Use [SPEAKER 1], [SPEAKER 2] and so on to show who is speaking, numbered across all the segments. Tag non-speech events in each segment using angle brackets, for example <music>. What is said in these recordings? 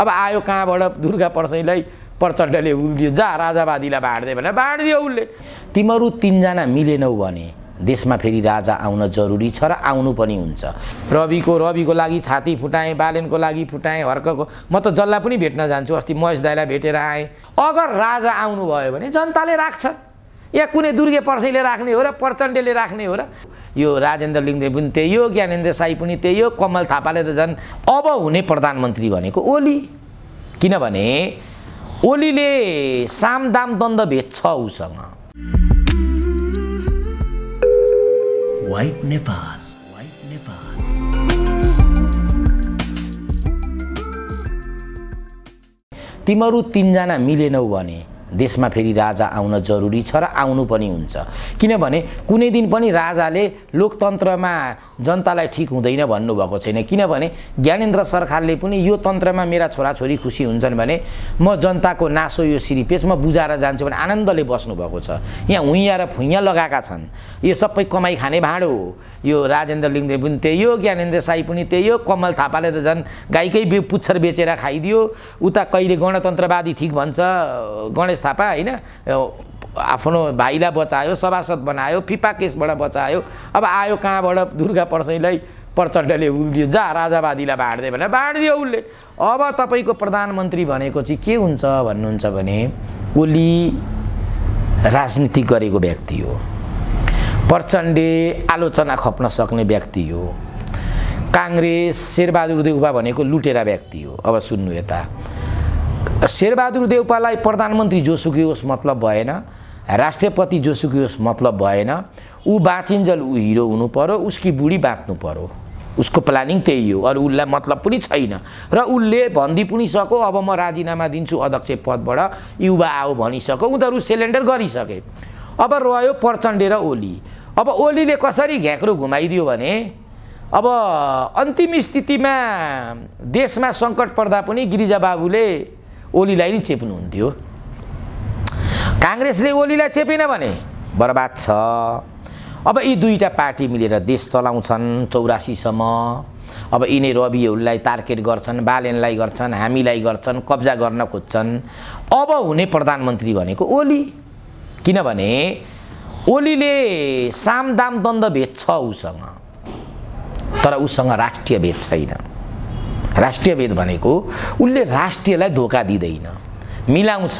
[SPEAKER 1] अब आयो कहाँबाट दुर्गा पर्साईलाई प्रचण्डले उल्लियो जा राजावादीलाई बाँडिदियो भने बाँडिदियो उसले तिमीहरू तिनजना मिलेनौ भने देशमा फेरि राजा आउन जरुरी छ र आउनु पनि हुन्छ रविको रविको लागि छाती फुटाएँ बालेनको लागि फुटाएँ हर्कको म त जसलाई पनि भेट्न जान्छु अस्ति महेश दाईलाई भेटेर आएँ अगर राजा आउनुभयो भने जनताले राख्छ या कुनै दुर्गे पर्सैले राख्ने हो र प्रचण्डले राख्ने हो र यो राजेन्द्र लिङ्गदेव पनि त्यही हो ज्ञानेन्द्र साई पनि त्यही हो कमल थापाले त झन् अब हुने प्रधानमन्त्री भनेको ओली किनभने ओलीले सामदाम दण्ड भेट्छ उसँग वाइट नेपाल तिमीहरू तिनजना मिलेनौ भने देशमा फेरि राजा आउन जरुरी छ र आउनु पनि हुन्छ किनभने कुनै दिन पनि राजाले लोकतन्त्रमा जनतालाई ठिक हुँदैन भन्नुभएको छैन किनभने ज्ञानेन्द्र सरकारले पनि यो तन्त्रमा मेरा छोराछोरी खुसी हुन्छन् भने म जनताको नासो यो सिरिपेज म बुझाएर जान्छु भने आनन्दले बस्नुभएको छ यहाँ हुइयाँ र फुइयाँ लगाएका छन् यो सबै कमाइ खाने भाँडो हो यो राजेन्द्र लिङ्गदेव पनि त्यही हो ज्ञानेन्द्र साई पनि त्यही हो कमल थापाले त झन् गाईकै पुच्छर बेचेर खाइदियो उता कहिले गणतन्त्रवादी ठिक भन्छ गणेश थापा होइन आफ्नो भाइलाई बचायो सभासद बनायो फिफा केसबाट बचायो अब आयो कहाँबाट दुर्गा पर्सैलाई प्रचण्डले उल्लियो जा राजावादीलाई बाँडिदियो भने बाँडिदियो उसले अब तपाईँको प्रधानमन्त्री भनेको चाहिँ के हुन्छ भन्नुहुन्छ भने ओली राजनीति गरेको व्यक्ति हो प्रचण्डे आलोचना खप्न सक्ने व्यक्ति हो काङ्ग्रेस शेरबहादुर देउबा भनेको लुटेरा व्यक्ति हो अब सुन्नु यता शेरबहादुर देउपालाई प्रधानमन्त्री जोसुकै होस् मतलब भएन राष्ट्रपति जोसुकै होस् मतलब भएन ऊ बाँचिन्जल ऊ हिरो हुनु पऱ्यो उसकी बुढी बाँच्नु पऱ्यो उसको प्लानिङ त्यही हो अरू उसलाई मतलब पनि छैन र उसले भन्दी पनि सक्यो अब म राजीनामा दिन्छु अध्यक्ष पदबाट युवा आऊ भनिसक्यो उनीहरू सिलिन्डर गरिसके अब रह्यो प्रचण्डे र ओली अब ओलीले कसरी घ्याक्रो घुमाइदियो भने अब अन्तिम स्थितिमा देशमा सङ्कट पर्दा पनि गिरिजाबाबुले ओलीलाई नि चेप्नुहुन्थ्यो काङ्ग्रेसले ओलीलाई चेपेन भने बर्बाद छ अब यी दुईवटा पार्टी मिलेर देश चलाउँछन् चौरासीसम्म अब यिनै रविहरूलाई टार्गेट गर्छन् बालेनलाई गर्छन् हामीलाई गर्छन् कब्जा गर्न खोज्छन् अब हुने प्रधानमन्त्री भनेको ओली किनभने ओलीले साम दाम दण्ड भेद छ उसँग तर उसँग राष्ट्रिय भेद छैन राष्ट्रियभेद भनेको उसले राष्ट्रियलाई धोका दिँदैन मिलाउँछ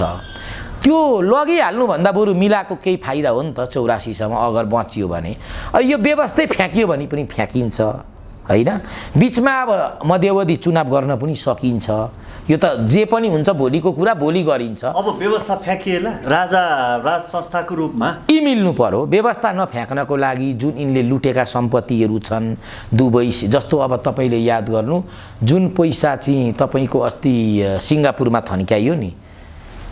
[SPEAKER 1] त्यो लगिहाल्नुभन्दा बरु मिलाएको केही फाइदा हो नि त चौरासीसम्म अगर बचियो भने यो व्यवस्थै फ्याँकियो भने पनि फ्याँकिन्छ होइन बिचमा अब मध्यावधि चुनाव गर्न पनि सकिन्छ यो त जे पनि हुन्छ भोलिको कुरा भोलि गरिन्छ अब
[SPEAKER 2] व्यवस्था फ्याँकिएला
[SPEAKER 1] राजा राज संस्थाको रूपमा यी मिल्नु पर्यो व्यवस्था नफ्याँक्नको लागि जुन यिनले लुटेका सम्पत्तिहरू छन् दुबई जस्तो अब तपाईँले याद गर्नु जुन पैसा चाहिँ तपाईँको अस्ति सिङ्गापुरमा थन्क्याइयो नि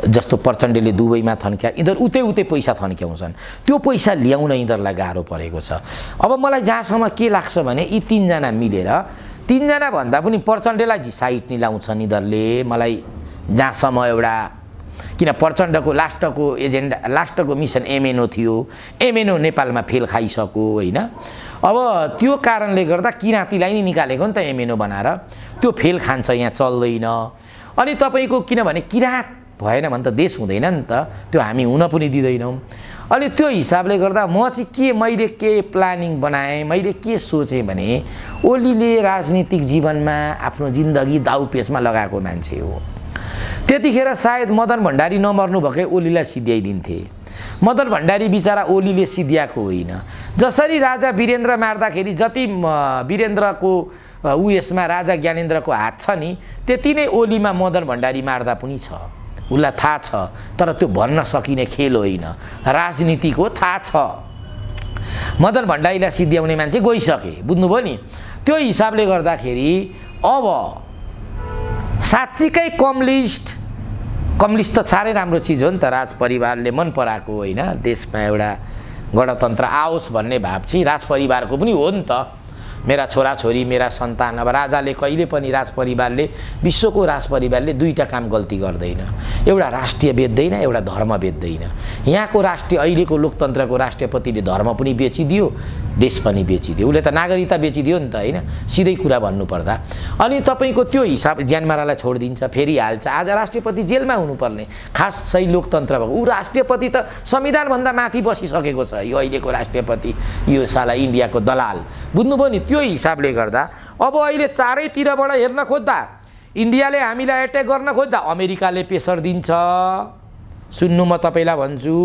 [SPEAKER 1] जस्तो प्रचण्डले दुबईमा थन्क्या यिनीहरू उतै उतै पैसा थन्क्याउँछन् त्यो पैसा ल्याउन यिनीहरूलाई गाह्रो परेको छ अब मलाई जहाँसम्म के लाग्छ भने यी तिनजना मिलेर तिनजना भन्दा पनि प्रचण्डलाई साइड निलाउँछन् यिनीहरूले मलाई जहाँसम्म एउटा किन प्रचण्डको लास्टको एजेन्डा लास्टको मिसन एमएनओ थियो एमएनओ नेपालमा फेल खाइसक्यो होइन अब त्यो कारणले गर्दा किराँतीलाई नै निकालेको नि त एमएनओ बनाएर त्यो फेल खान्छ यहाँ चल्दैन अनि तपाईँको किनभने किराँत भएन भने त देश हुँदैन नि त त्यो हामी हुन पनि दिँदैनौँ अनि त्यो हिसाबले गर्दा म चाहिँ के मैले के प्लानिङ बनाएँ मैले के सोचेँ भने ओलीले राजनीतिक जीवनमा आफ्नो जिन्दगी दाउपेचमा लगाएको मान्छे हो त्यतिखेर सायद मदन भण्डारी नमर्नु भएकै ओलीलाई सिध्याइदिन्थे मदन भण्डारी बिचरा ओलीले सिद्ध्याएको होइन जसरी राजा वीरेन्द्र मार्दाखेरि जति वीरेन्द्रको उयसमा राजा ज्ञानेन्द्रको हात छ नि त्यति नै ओलीमा मदन भण्डारी मार्दा पनि छ उसलाई थाहा छ तर त्यो भन्न सकिने खेल होइन राजनीतिको थाहा छ मदन भण्डारीलाई सिद्ध्याउने मान्छे गइसके बुझ्नुभयो नि त्यो हिसाबले गर्दाखेरि अब साँच्चीकै कम्युनिस्ट कम्युनिस्ट त साह्रै राम्रो चिज हो नि त राजपरिवारले परिवारले मन पराएको होइन देशमा एउटा गणतन्त्र आओस् भन्ने भाव चाहिँ राजपरिवारको पनि हो नि त मेरा छोराछोरी मेरा सन्तान अब राजाले कहिले पनि राजपरिवारले विश्वको राजपरिवारले दुईवटा काम गल्ती गर्दैन एउटा राष्ट्रिय बेच्दैन एउटा धर्म बेच्दैन यहाँको राष्ट्रिय अहिलेको लोकतन्त्रको राष्ट्रपतिले धर्म पनि बेचिदियो देश पनि बेचिदियो उसले त नागरिकता बेचिदियो नि त होइन सिधै कुरा भन्नुपर्दा अनि तपाईँको त्यो हिसाब ज्यानमारालाई छोडिदिन्छ फेरि हाल्छ आज राष्ट्रपति जेलमा हुनुपर्ने खास सही लोकतन्त्र भएको ऊ राष्ट्रपति त संविधानभन्दा माथि बसिसकेको छ यो अहिलेको राष्ट्रपति यो साला इन्डियाको दलाल बुझ्नुभयो नि त्यो हिसाबले गर्दा अब अहिले चारैतिरबाट हेर्न खोज्दा इन्डियाले हामीलाई एट्याक गर्न खोज्दा अमेरिकाले प्रेसर दिन्छ सुन्नु म तपाईँलाई भन्छु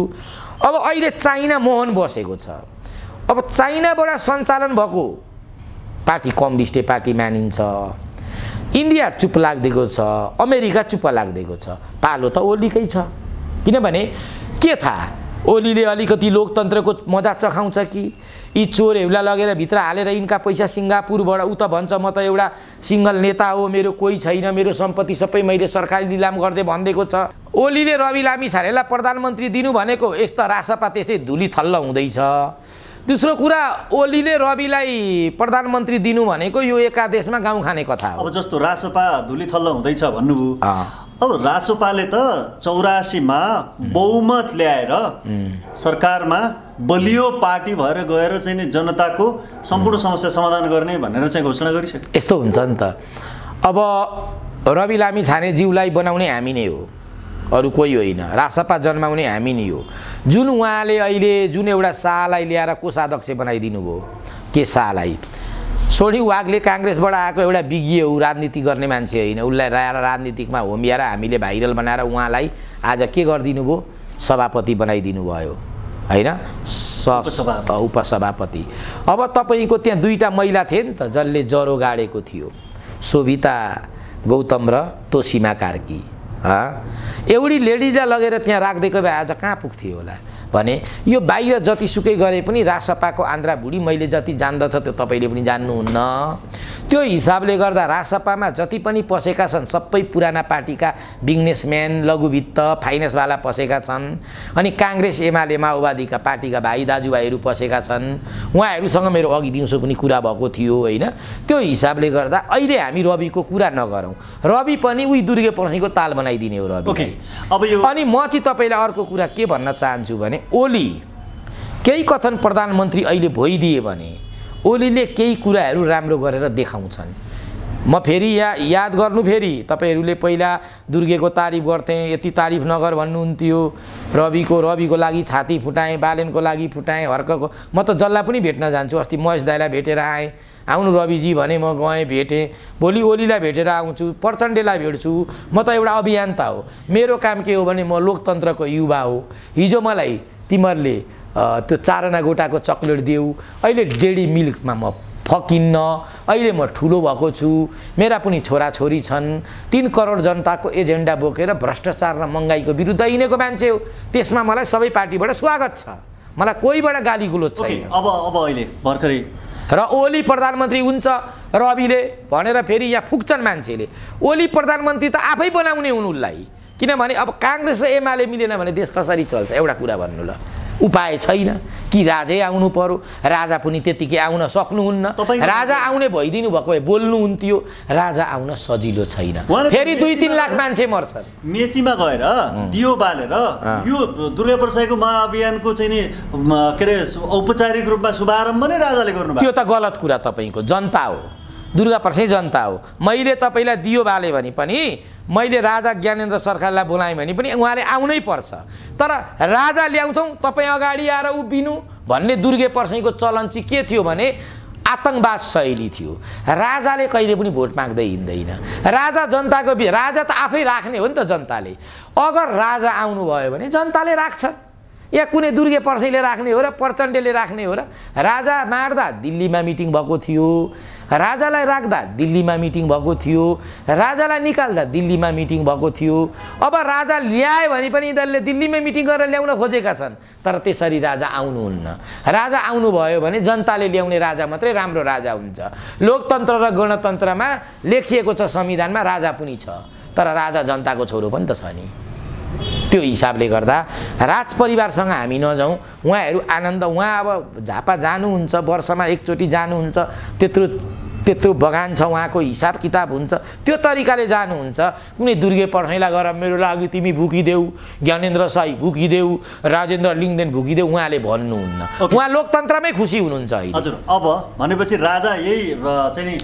[SPEAKER 1] अब अहिले चाइना मोहन बसेको छ अब चाइनाबाट सञ्चालन भएको पार्टी कम्युनिस्टे पार्टी मानिन्छ इन्डिया चुप लाग्दिएको छ अमेरिका चुप लाग्दिएको छ पालो त ओलीकै छ किनभने के थाहा ओलीले अलिकति लोकतन्त्रको मजा चखाउँछ कि यी चोरहरूलाई लगेर भित्र हालेर यिनका पैसा सिङ्गापुरबाट उता भन्छ म त एउटा सिङ्गल नेता हो मेरो कोही छैन मेरो सम्पत्ति सबै मैले सरकारी निलाम गर्दै भनिदिएको छ ओलीले रवि लामी छानेलाई प्रधानमन्त्री दिनु भनेको यस्तो रासपा त्यसै धुली थल्ल हुँदैछ दोस्रो कुरा ओलीले रविलाई प्रधानमन्त्री दिनु भनेको यो एकादेशमा गाउँ खाने कथा हो
[SPEAKER 2] अब जस्तो रासपा धुली थल्ल हुँदैछ
[SPEAKER 1] भन्नुभयो
[SPEAKER 2] अब रासोपाले त चौरासीमा बहुमत ल्याएर सरकारमा बलियो पार्टी भएर गएर चाहिँ नि जनताको सम्पूर्ण समस्या
[SPEAKER 1] समाधान गर्ने भनेर चाहिँ घोषणा गरिसक्यो यस्तो हुन्छ नि त अब रवि लामी छानेज्यूलाई बनाउने हामी नै हो अरू कोही होइन रासपा जन्माउने हामी नै हो जुन उहाँले अहिले जुन एउटा शाहलाई ल्याएर कोषाध्यक्ष बनाइदिनु भयो के शाहलाई सोढी वागले काङ्ग्रेसबाट आएको एउटा विज्ञ ऊ राजनीति गर्ने मान्छे होइन उसलाई राजनीतिकमा होमिएर हामीले भाइरल बनाएर उहाँलाई आज के गरिदिनु भयो सभापति बनाइदिनु भयो होइन उपसभापति अब तपाईँको त्यहाँ दुईवटा महिला थिए नि त जसले जरो गाडेको थियो शोभिता गौतम र तोसीमा कार्की एउटी लेडिजलाई लगेर त्यहाँ राखिदिएको भए आज कहाँ पुग्थ्यो होला भने यो बाहिर जतिसुकै गरे पनि रासपाको भुडी मैले जति जान्दछ त्यो तपाईँले पनि जान्नुहुन्न त्यो हिसाबले गर्दा रासपामा जति पनि पसेका छन् सबै पुराना पार्टीका बिजनेसम्यान लघुवित्त फाइनेन्सवाला पसेका छन् अनि काङ्ग्रेस एमाले माओवादीका पार्टीका भाइ दाजुभाइहरू पसेका छन् उहाँहरूसँग मेरो अघि दिउँसो पनि कुरा भएको थियो होइन त्यो हिसाबले गर्दा अहिले हामी रविको कुरा नगरौँ रवि पनि उही दुर्गे पर्सीको ताल बनाइदिने हो रवि ओके अब यो अनि म चाहिँ तपाईँलाई अर्को कुरा के भन्न चाहन्छु भने ओली केही कथन प्रधानमन्त्री अहिले भइदिए भने ओलीले केही कुराहरू राम्रो गरेर देखाउँछन् म फेरि या याद गर्नु फेरि तपाईँहरूले पहिला दुर्गेको तारिफ गर्थेँ यति तारिफ नगर भन्नुहुन्थ्यो रविको रविको लागि छाती फुटाएँ बालेनको लागि फुटाएँ हर्कको म त जसलाई पनि भेट्न जान्छु अस्ति महेश दाईलाई भेटेर आएँ आउनु रविजी भने म गएँ भेटेँ भोलि ओलीलाई भेटेर आउँछु प्रचण्डेलाई भेट्छु म त एउटा अभियन्ता हो मेरो काम के हो भने म लोकतन्त्रको युवा हो हिजो मलाई तिमीहरूले त्यो चारना गोटाको चक्लेट देऊ अहिले डेडी मिल्कमा म फकिन्न अहिले म ठुलो भएको छु मेरा पनि छोराछोरी छन् तिन करोड जनताको एजेन्डा बोकेर भ्रष्टाचार र महँगाईको विरुद्ध हिँडेको मान्छे हो त्यसमा मलाई सबै पार्टीबाट स्वागत छ मलाई कोहीबाट गाली गुलो छैन अब अब अहिले भर्खरै र ओली प्रधानमन्त्री हुन्छ रविले भनेर फेरि यहाँ फुक्छन् मान्छेले ओली प्रधानमन्त्री त आफै बनाउने हुन् उसलाई किनभने अब काङ्ग्रेस र एमाले मिलेन भने देश कसरी चल्छ एउटा कुरा भन्नु ल उपाय छैन कि राजै आउनु पर्यो राजा पनि त्यतिकै आउन सक्नुहुन्न राजा आउने भइदिनु भएको भए बोल्नुहुन्थ्यो राजा आउन सजिलो छैन फेरि दुई तिन लाख मान्छे मर्छ मेचीमा गएर दियो बालेर यो दुर्गा प्रसाईको महाअभियानको चाहिँ नि के अरे औपचारिक रूपमा शुभारम्भ नै राजाले गर्नु त्यो त गलत कुरा तपाईँको जनता हो दुर्गा प्रसाद जनता हो मैले तपाईँलाई दियो बाले भने पनि मैले राजा ज्ञानेन्द्र सरकारलाई बोलाएँ भने पनि उहाँले आउनै पर्छ तर राजा ल्याउँछौँ तपाईँ अगाडि आएर उभिनु भन्ने दुर्गे प्रसाईको चलन चाहिँ के थियो भने आतङ्कवाद शैली थियो राजाले कहिले पनि भोट माग्दै हिँड्दैन राजा जनताको राजा त आफै राख्ने हो नि त जनताले अगर राजा आउनुभयो भने जनताले राख्छ या कुनै दुर्गे पर्सैले राख्ने हो र प्रचण्डले राख्ने हो र राजा मार्दा दिल्लीमा मिटिङ भएको थियो राजालाई राख्दा दिल्लीमा मिटिङ भएको थियो राजालाई निकाल्दा दिल्लीमा मिटिङ भएको थियो अब राजा ल्याए भने पनि यिनीहरूले दिल्लीमै मिटिङ गरेर ल्याउन खोजेका छन् तर त्यसरी राजा आउनुहुन्न राजा आउनुभयो भने जनताले ल्याउने राजा मात्रै राम्रो राजा हुन्छ लोकतन्त्र र गणतन्त्रमा लेखिएको छ संविधानमा राजा पनि छ तर राजा जनताको छोरो पनि त छ नि त्यो हिसाबले गर्दा राज परिवारसँग हामी नजाउँ उहाँहरू आनन्द उहाँ अब झापा जानुहुन्छ वर्षमा एकचोटि जानुहुन्छ त्यत्रो त्यत्रो बगान छ उहाँको हिसाब किताब हुन्छ त्यो तरिकाले जानुहुन्छ कुनै दुर्गे पर्सैलाई गर मेरो लागि तिमी भुकिदेऊ ज्ञानेन्द्र साई भुकिदेऊ राजेन्द्र लिङ्गदेन भुकिदेऊ उहाँले भन्नुहुन्न उहाँ लोकतन्त्रमै खुसी हुनुहुन्छ हजुर अब भनेपछि राजा यही चाहिँ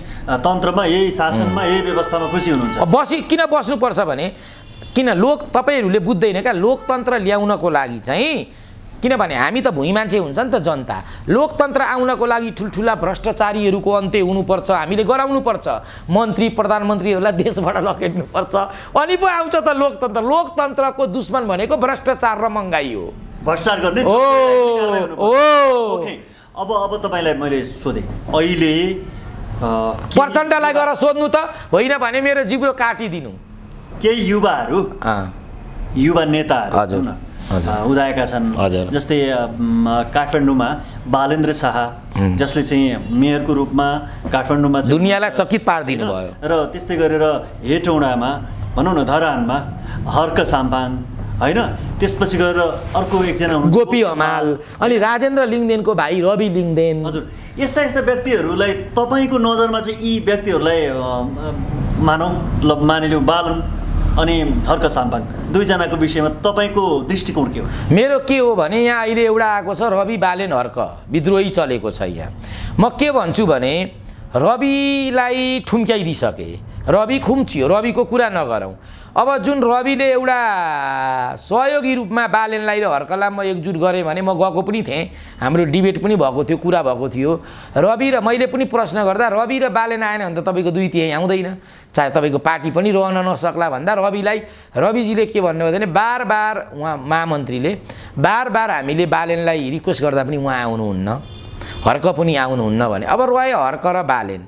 [SPEAKER 1] तन्त्रमा यही शासनमा यही व्यवस्थामा खुसी हुनुहुन्छ बसी किन बस्नुपर्छ भने किन लोक तपाईँहरूले बुझ्दैन क्या लोकतन्त्र ल्याउनको लागि चाहिँ किनभने हामी त भुइँ मान्छे हुन्छ नि त जनता लोकतन्त्र आउनको लागि ठुल्ठुला भ्रष्टाचारीहरूको अन्त्य हुनुपर्छ हामीले गराउनुपर्छ मन्त्री प्रधानमन्त्रीहरूलाई देशबाट लखेट्नुपर्छ अनि पो आउँछ त लोकतन्त्र लोकतन्त्रको दुश्मन भनेको भ्रष्टाचार र महँगाई हो भ्रष्टाचार
[SPEAKER 2] गर्ने अब अब तपाईँलाई मैले सोधेँ अहिले
[SPEAKER 1] प्रचण्डलाई गएर सोध्नु त होइन भने मेरो जिब्रो काटिदिनु केही युवाहरू युवा नेताहरू
[SPEAKER 2] उदाएका छन् जस्तै काठमाडौँमा बालेन्द्र शाह जसले चाहिँ मेयरको रूपमा काठमाडौँमा दुनियाँलाई चकित पारिदिनु भयो र त्यस्तै गरेर हेटौँडामा भनौँ न धरानमा हर्क साम्पाङ होइन त्यसपछि गएर अर्को एकजना गोपी हमाल अनि राजेन्द्र लिङदेनको भाइ रवि लिङदेन हजुर यस्ता यस्ता व्यक्तिहरूलाई तपाईँको नजरमा चाहिँ यी व्यक्तिहरूलाई मानौँ ल मानिलिउँ बालन अनि हर्क साम्पाङ दुईजनाको विषयमा तपाईँको दृष्टिकोण के हो
[SPEAKER 1] मेरो के हो भने यहाँ अहिले एउटा आएको छ रवि बालेन हर्क विद्रोही चलेको छ यहाँ म के भन्छु भने रविलाई ठुम्क्याइदिइसकेँ रवि खुम्चियो रविको कुरा नगरौँ अब जुन रविले एउटा सहयोगी रूपमा बालेनलाई र हर्कलाई म एकजुट गरेँ भने म गएको पनि थिएँ हाम्रो डिबेट पनि भएको थियो कुरा भएको थियो रवि र मैले पनि प्रश्न गर्दा रवि र बालेन आएन भने त तपाईँको दुई तिहाई आउँदैन चाहे तपाईँको पार्टी पनि रहन नसक्ला भन्दा रविलाई रविजीले के भन्नुभयो भने बार बार उहाँ महामन्त्रीले बार बार हामीले बालेनलाई रिक्वेस्ट गर्दा पनि उहाँ आउनुहुन्न हर्क पनि आउनुहुन्न भने अब रह्यो हर्क र बालेन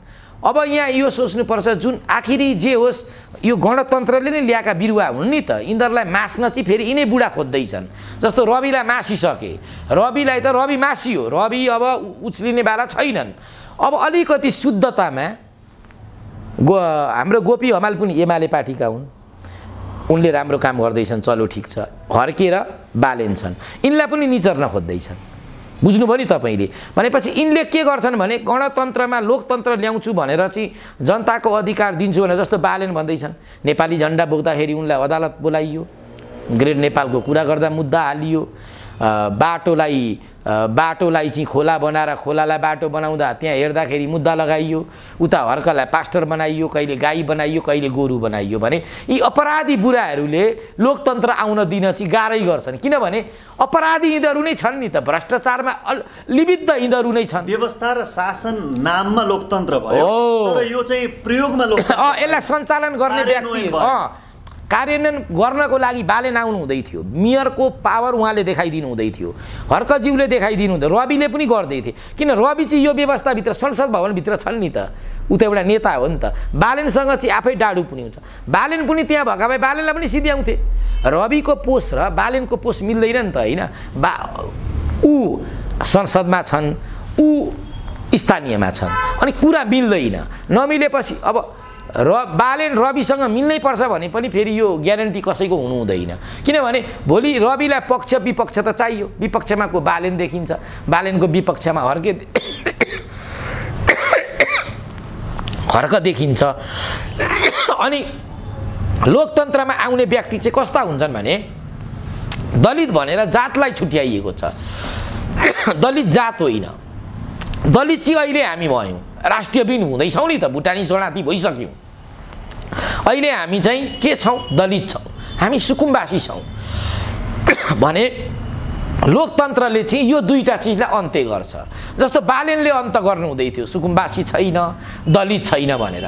[SPEAKER 1] अब यहाँ यो सोच्नुपर्छ जुन आखिरी जे होस् यो गणतन्त्रले नै ल्याएका बिरुवा हुन् नि त यिनीहरूलाई मास्न चाहिँ फेरि यिनै बुढा खोज्दैछन् जस्तो रविलाई मासिसके रविलाई त रवि मासियो रवि अब उच्लिने बाला छैनन् अब अलिकति शुद्धतामा गो हाम्रो गोपी हमाल पनि एमाले पार्टीका हुन् उनले राम्रो काम गर्दैछन् चलो ठिक छ हर्केर बालेन्छन् यिनलाई पनि निचर्न खोज्दैछन् बुझ्नुभयो नि तपाईँले भनेपछि यिनले के गर्छन् भने गणतन्त्रमा लोकतन्त्र ल्याउँछु भनेर चाहिँ जनताको अधिकार दिन्छु भनेर जस्तो बालेन भन्दैछन् नेपाली झन्डा बोक्दाखेरि उनलाई अदालत बोलाइयो ग्रेट नेपालको कुरा गर्दा मुद्दा हालियो बाटोलाई बाटोलाई चाहिँ खोला बनाएर खोलालाई बाटो बनाउँदा त्यहाँ हेर्दाखेरि मुद्दा लगाइयो उता हर्कलाई पास्टर बनाइयो कहिले गाई बनाइयो कहिले गोरु बनाइयो भने यी अपराधी बुढाहरूले लोकतन्त्र आउन दिन चाहिँ गाह्रै गर्छन् किनभने अपराधी यिनीहरू नै छन् नि त भ्रष्टाचारमा लिबिद्ध यिनीहरू नै छन् व्यवस्था र शासन नाममा लोकतन्त्र भयो यो चाहिँ प्रयोगमा यसलाई सञ्चालन गर्ने व्यक्ति कार्यान्वयन गर्नको लागि बालेन आउनु हुँदै थियो मेयरको पावर उहाँले देखाइदिनु हुँदै थियो हर्कज्यूले देखाइदिनु हुँदै रविले पनि गर्दै थिए किन रवि चाहिँ यो व्यवस्थाभित्र संसद भवनभित्र छन् नि त ऊ त एउटा नेता हो नि त बालेनसँग चाहिँ आफै डाडु पनि हुन्छ बालेन पनि त्यहाँ भएका भए बालेनलाई पनि सिध्याउँथे रविको पोस्ट र बालेनको पोस्ट मिल्दैन नि त होइन बा ऊ संसदमा छन् ऊ स्थानीयमा छन् अनि कुरा मिल्दैन नमिलेपछि अब र बालेन रविसँग पर्छ भने पनि फेरि यो ग्यारेन्टी कसैको हुनु हुँदैन किनभने भोलि रविलाई पक्ष विपक्ष त चाहियो विपक्षमा को बालेन देखिन्छ बालेनको विपक्षमा हर्के हर्क देखिन्छ अनि लोकतन्त्रमा आउने व्यक्ति चाहिँ कस्ता हुन्छन् भने दलित भनेर जातलाई छुट्याइएको छ दलित जात होइन दलित चाहिँ अहिले हामी भयौँ राष्ट्रियबिन हुँदैछौँ नि त भुटानी शरणार्थी भइसक्यौँ अहिले हामी चाहिँ के छौँ दलित छौँ हामी सुकुम्बासी छौँ <coughs> भने लोकतन्त्रले चाहिँ यो दुईवटा चिजलाई अन्त्य गर्छ जस्तो बालेनले अन्त गर्नु हुँदै थियो सुकुम्बासी छैन दलित छैन भनेर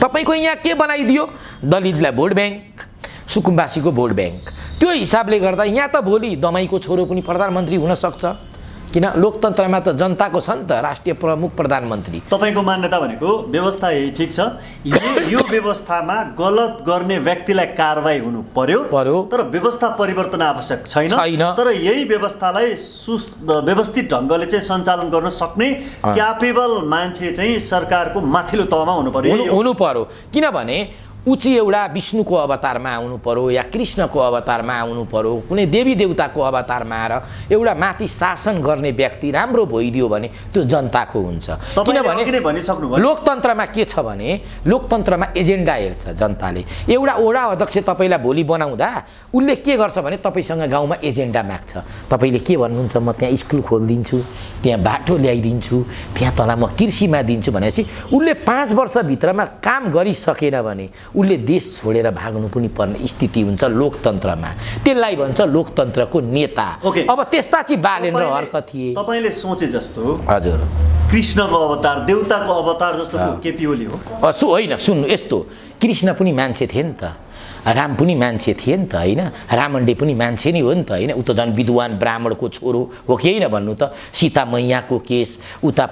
[SPEAKER 1] तपाईँको यहाँ के बनाइदियो दलितलाई भोट ब्याङ्क सुकुम्बासीको भोट ब्याङ्क त्यो हिसाबले गर्दा यहाँ त भोलि दमाईको छोरो पनि प्रधानमन्त्री हुनसक्छ किन लोकतन्त्रमा त जनताको छ नि त राष्ट्रिय प्रमुख प्रधानमन्त्री तपाईँको
[SPEAKER 2] मान्यता भनेको व्यवस्था यही ठिक छ यो व्यवस्थामा गलत गर्ने व्यक्तिलाई कारवाही हुनु पर्यो पर्यो तर व्यवस्था परिवर्तन आवश्यक छैन छैन तर यही व्यवस्थालाई सु व्यवस्थित ढङ्गले चाहिँ सञ्चालन गर्न सक्ने क्यापेबल मान्छे चाहिँ सरकारको माथिल्लो तहमा हुनु पर्यो हुनु
[SPEAKER 1] पर्यो किनभने उची एउटा विष्णुको अवतारमा आउनु पर्यो या कृष्णको अवतारमा आउनु पर्यो कुनै देवी देवताको अवतारमा आएर एउटा माथि शासन गर्ने व्यक्ति राम्रो भइदियो भने त्यो जनताको हुन्छ किनभने लोकतन्त्रमा के छ भने लोकतन्त्रमा एजेन्डा हेर्छ जनताले एउटा ओडा अध्यक्ष तपाईँलाई भोलि बनाउँदा उसले के गर्छ भने तपाईँसँग गाउँमा एजेन्डा माग्छ तपाईँले के भन्नुहुन्छ म त्यहाँ स्कुल खोलिदिन्छु त्यहाँ बाटो ल्याइदिन्छु त्यहाँ तल म कृषिमा दिन्छु भनेपछि उसले पाँच वर्षभित्रमा काम गरिसकेन भने उसले देश छोडेर भाग्नु पनि पर्ने स्थिति हुन्छ लोकतन्त्रमा त्यसलाई भन्छ लोकतन्त्रको नेता अब त्यस्ता चाहिँ बालेन्द्र हर्क थिए
[SPEAKER 2] तपाईँले सोचे जस्तो हजुर कृष्णको अवतार देउताको अवतार जस्तो केपी ओली हो
[SPEAKER 1] होइन सुन्नु यस्तो कृष्ण पनि मान्छे थिए नि त राम पनि मान्छे थिए नि त होइन रामण्डे पनि मान्छे नै हो नि त होइन उता त झन् विद्वान ब्राह्मणको छोरो हो कि होइन भन्नु त सीता मैयाको केस उता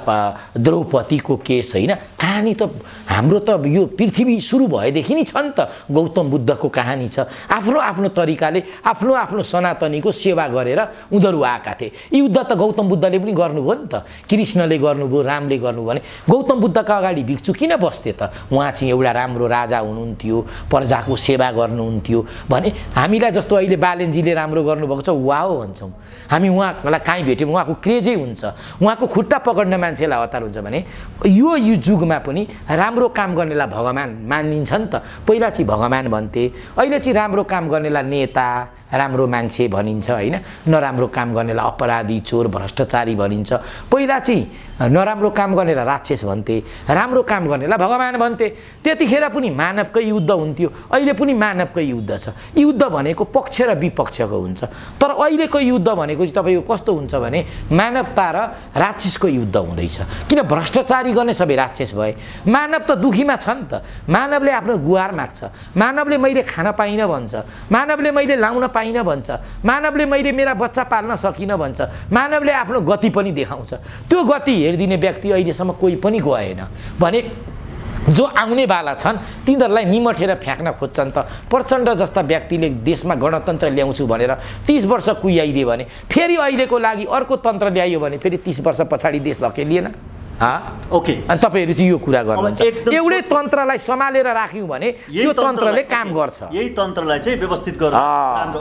[SPEAKER 1] द्रौपदीको केस होइन कहानी त हाम्रो त यो पृथ्वी सुरु भएदेखि नै छ नि त गौतम बुद्धको कहानी छ आफ्नो आफ्नो तरिकाले आफ्नो आफ्नो सनातनीको सेवा गरेर उनीहरू आएका थिए युद्ध त गौतम बुद्धले पनि गर्नुभयो नि त कृष्णले गर्नुभयो रामले गर्नुभयो भने गौतम बुद्धका अगाडि भिक्षु किन बस्थे त उहाँ चाहिँ एउटा राम्रो राजा हुनुहुन्थ्यो प्रजाको सेवा गर्नुहुन्थ्यो भने हामीलाई जस्तो अहिले बालेन्जीले राम्रो गर्नुभएको छ वा हो भन्छौँ हामी उहाँलाई काहीँ भेट्यौँ उहाँको क्रेजै हुन्छ उहाँको खुट्टा पकड्ने मान्छेलाई हतार हुन्छ भने यो युगमा पनि राम्रो काम गर्नेलाई भगवान् मानिन्छ नि त पहिला चाहिँ भगवान् भन्थे अहिले चाहिँ राम्रो काम गर्नेलाई नेता राम्रो मान्छे भनिन्छ होइन नराम्रो काम गर्नेलाई अपराधी चोर भ्रष्टाचारी भनिन्छ पहिला चाहिँ नराम्रो काम गर्नेलाई राक्षस भन्थे राम्रो काम गर्नेलाई भगवान् भन्थे त्यतिखेर पनि मानवकै युद्ध हुन्थ्यो अहिले पनि मानवकै युद्ध छ युद्ध भनेको पक्ष र विपक्षको हुन्छ तर अहिलेको युद्ध भनेको चाहिँ तपाईँको कस्तो हुन्छ भने मानवता र राक्षसको युद्ध हुँदैछ किन भ्रष्टाचारी गर्ने सबै राक्षस भए मानव त दुखीमा छ नि त मानवले आफ्नो गुहार माग्छ मानवले मैले खान पाइनँ भन्छ मानवले मैले लाउन पाइनँ भन्छ मानवले मैले मेरा बच्चा पाल्न सकिनँ भन्छ मानवले आफ्नो गति पनि देखाउँछ त्यो गति हेरिदिने व्यक्ति अहिलेसम्म कोही पनि गएन भने जो आउनेवाला छन् तिनीहरूलाई निमठेर फ्याँक्न खोज्छन् त प्रचण्ड जस्ता व्यक्तिले देशमा गणतन्त्र ल्याउँछु भनेर तिस वर्ष कुहिइदियो भने फेरि अहिलेको लागि अर्को तन्त्र ल्यायो भने फेरि तिस वर्ष पछाडि देश धकेलिएन ओके अनि तपाईँहरू चाहिँ यो कुरा गर्नुहुन्छ एउटै तन्त्रलाई सम्हालेर राख्यौँ भने यो तन्त्रले काम गर्छ
[SPEAKER 2] यही तन्त्रलाई चाहिँ व्यवस्थित गर्छ